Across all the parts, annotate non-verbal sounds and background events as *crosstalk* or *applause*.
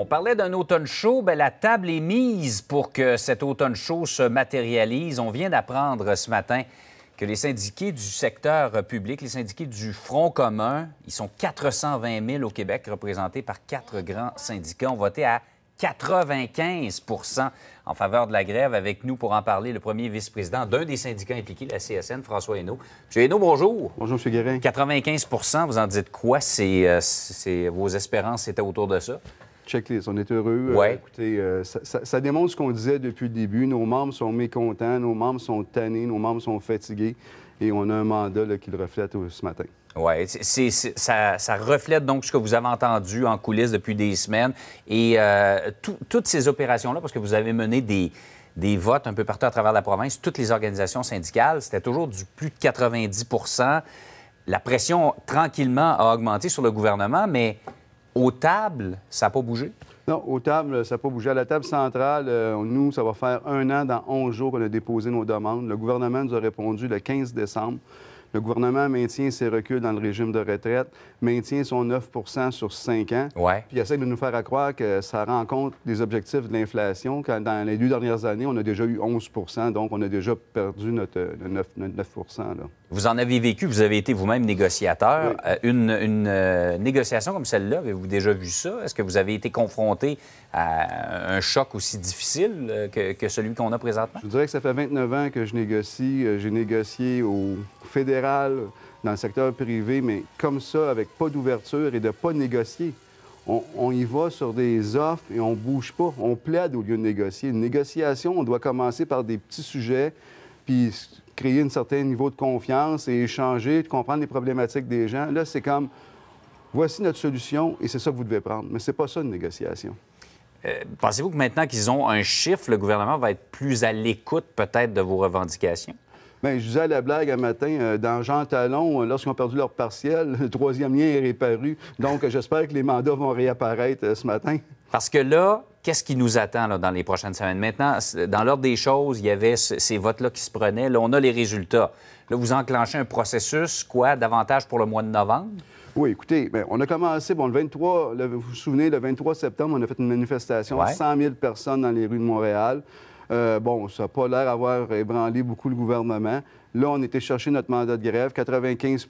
On parlait d'un automne chaud. Bien, la table est mise pour que cet automne chaud se matérialise. On vient d'apprendre ce matin que les syndiqués du secteur public, les syndiqués du Front commun, ils sont 420 000 au Québec, représentés par quatre grands syndicats, ont voté à 95 en faveur de la grève. Avec nous pour en parler, le premier vice-président d'un des syndicats impliqués, la CSN, François Hainaut. M. Hainaut, bonjour. Bonjour, M. Guérin. 95 vous en dites quoi? Euh, c'est, vos espérances étaient autour de ça? On est heureux. Euh, écoutez, euh, ça, démontre ce qu'on disait depuis le début. Nos membres sont mécontents, nos membres sont tannés, nos membres sont fatigués. Et on a un mandat là, qui le reflète euh, ce matin. Oui, ça, ça, reflète donc ce que vous avez entendu en coulisses depuis des semaines. Et toutes ces opérations-là, parce que vous avez mené des, des votes un peu partout à travers la province, toutes les organisations syndicales, c'était toujours du plus de 90 La pression, tranquillement, a augmenté sur le gouvernement, mais aux tables, ça n'a pas bougé? Non, aux tables, ça n'a pas bougé. À la table centrale, euh, nous, ça va faire un an dans 11 jours qu'on a déposé nos demandes. Le gouvernement nous a répondu le 15 décembre. Le gouvernement maintient ses reculs dans le régime de retraite, maintient son 9 sur 5 ans, ouais. puis essaie de nous faire croire que ça rencontre compte des objectifs de l'inflation. Dans les deux dernières années, on a déjà eu 11 donc on a déjà perdu notre, 9, Vous en avez vécu, vous avez été vous-même négociateur. Euh, une, euh, négociation comme celle-là, avez-vous déjà vu ça? Est-ce que vous avez été confronté à un choc aussi difficile euh, que, celui qu'on a présentement? Je dirais que ça fait 29 ans que je négocie. J'ai négocié au fédéral dans le secteur privé, mais comme ça, avec pas d'ouverture et de pas négocier. On, y va sur des offres et on bouge pas. On plaide au lieu de négocier. Une négociation, on doit commencer par des petits sujets, puis créer un certain niveau de confiance et échanger, comprendre les problématiques des gens. Là, c'est comme, voici notre solution et c'est ça que vous devez prendre. Mais c'est pas ça une négociation. Euh, pensez-vous que maintenant qu'ils ont un chiffre, le gouvernement va être plus à l'écoute peut-être de vos revendications? Bien, je disais la blague un matin, euh, dans Jean Talon, euh, lorsqu'ils ont perdu leur partiel, le troisième lien est réparu. Donc, euh, j'espère que les mandats vont réapparaître ce matin. Parce que là, qu'est-ce qui nous attend dans les prochaines semaines? Maintenant, dans l'ordre des choses, il y avait ces votes-là qui se prenaient. Là, on a les résultats. Là, vous enclenchez un processus, quoi, davantage pour le mois de novembre? Oui, écoutez, bien, on a commencé, bon, le 23, vous vous souvenez, le 23 septembre, on a fait une manifestation, à 100 000 personnes dans les rues de Montréal. Euh, bon, ça n'a pas l'air d'avoir ébranlé beaucoup le gouvernement. Là, on était chercher notre mandat de grève, 95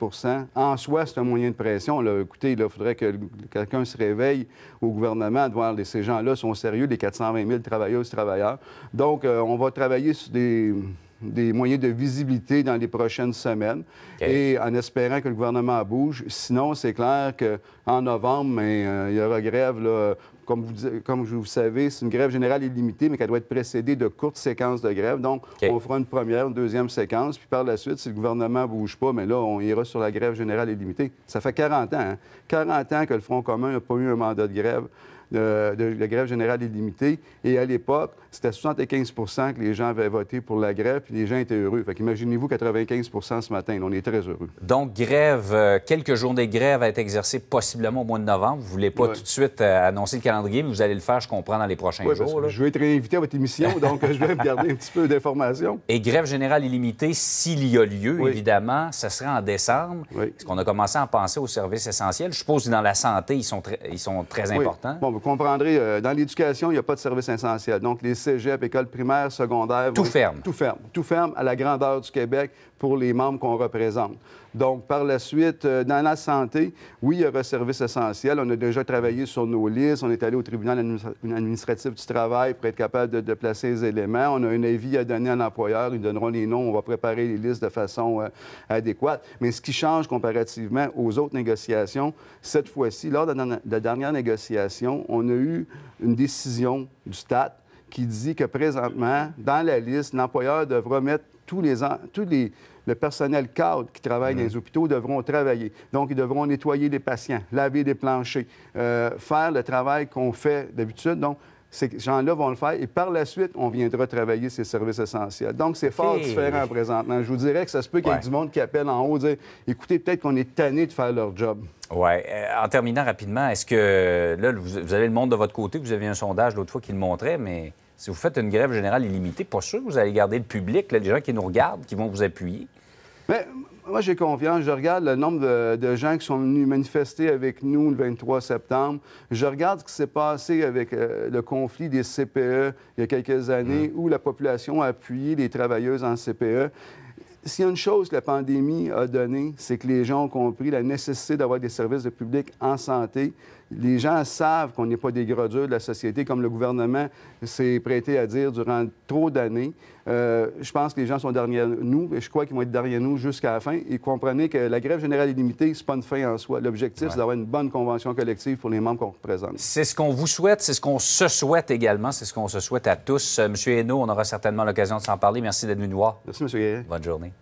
En soi, c'est un moyen de pression. Là, écoutez, il faudrait que quelqu'un se réveille au gouvernement de voir que ces gens-là sont sérieux, les 420 000 travailleuses, travailleurs. Donc, euh, on va travailler sur des des moyens de visibilité dans les prochaines semaines et en espérant que le gouvernement bouge. Sinon, c'est clair qu'en novembre, euh, il y aura grève comme vous, comme savez, c'est une grève générale illimitée, mais qu'elle doit être précédée de courtes séquences de grève. Donc, on fera une première, une deuxième séquence, puis par la suite, si le gouvernement ne bouge pas, mais là, on ira sur la grève générale illimitée. Ça fait 40 ans, 40 hein. ans que le Front commun n'a pas eu un mandat de grève de, la grève générale illimitée. Et à l'époque, c'était 75 que les gens avaient voté pour la grève, puis les gens étaient heureux. Fait qu'imaginez-vous 95 ce matin. On est très heureux. Donc, grève, euh, quelques jours de grève à être exercée possiblement au mois de novembre. Vous ne voulez pas tout de suite euh, annoncer le calendrier, mais vous allez le faire, je comprends, dans les prochains jours. Je vais être invité à votre émission, *laughs* donc euh, je vais regarder un petit peu d'informations. Et grève générale illimitée, s'il y a lieu, évidemment, ce sera en décembre. Parce qu'on a commencé à penser aux services essentiels. Je suppose que dans la santé, ils sont, très, ils importants vous comprendrez, euh, dans l'éducation, il n'y a pas de service essentiel. Donc, les cégeps, écoles primaires, secondaires... Tout ferme. Tout ferme. Tout ferme à la grandeur du Québec pour les membres qu'on représente. Donc, par la suite, euh, dans la santé, oui, il y aura service essentiel. On a déjà travaillé sur nos listes. On est allé au tribunal administratif du travail pour être capable de, placer les éléments. On a un avis à donner à l'employeur. Ils donneront les noms. On va préparer les listes de façon euh, adéquate. Mais ce qui change comparativement aux autres négociations, cette fois-ci, lors de la dernière négociation, on a eu une décision du STAT qui dit que présentement, dans la liste, l'employeur devra mettre tous les, tous les le personnel cadre qui travaille dans les mhm. hôpitaux devront travailler. Donc, ils devront nettoyer les patients, laver des planchers, euh, faire le travail qu'on fait d'habitude. Donc, ces gens-là vont le faire et par la suite, on viendra travailler ces services essentiels. Donc, c'est fort différent présentement. Je vous dirais que ça se peut qu'il y ait du monde qui appelle en haut dire écoutez, peut-être qu'on est tanné de faire leur job. Oui. Euh, en terminant rapidement, est-ce que là, vous avez le monde de votre côté, vous avez un sondage l'autre fois qui le montrait, mais si vous faites une grève générale illimitée, pas sûr que vous allez garder le public, les gens qui nous regardent, qui vont vous appuyer? Mais moi, j'ai confiance. Je regarde le nombre de, gens qui sont venus manifester avec nous le 23 septembre. Je regarde ce qui s'est passé avec euh, le conflit des CPE il y a quelques années mm. où la population a appuyé les travailleuses en CPE. S'il y a une chose que la pandémie a donnée, c'est que les gens ont compris la nécessité d'avoir des services de public en santé, les gens savent qu'on n'est pas des gradus de la société, comme le gouvernement s'est prêté à dire durant trop d'années. Euh, je pense que les gens sont derrière nous, et je crois qu'ils vont être derrière nous jusqu'à la fin. Et comprenez que la grève générale illimitée, ce n'est pas une fin en soi. L'objectif, c'est d'avoir une bonne convention collective pour les membres qu'on représente. C'est ce qu'on vous souhaite, c'est ce qu'on se souhaite également, c'est ce qu'on se souhaite à tous. Euh, Monsieur Hainaut, on aura certainement l'occasion de s'en parler. Merci d'être venu nous voir. Merci, Monsieur Guéret. Bonne journée.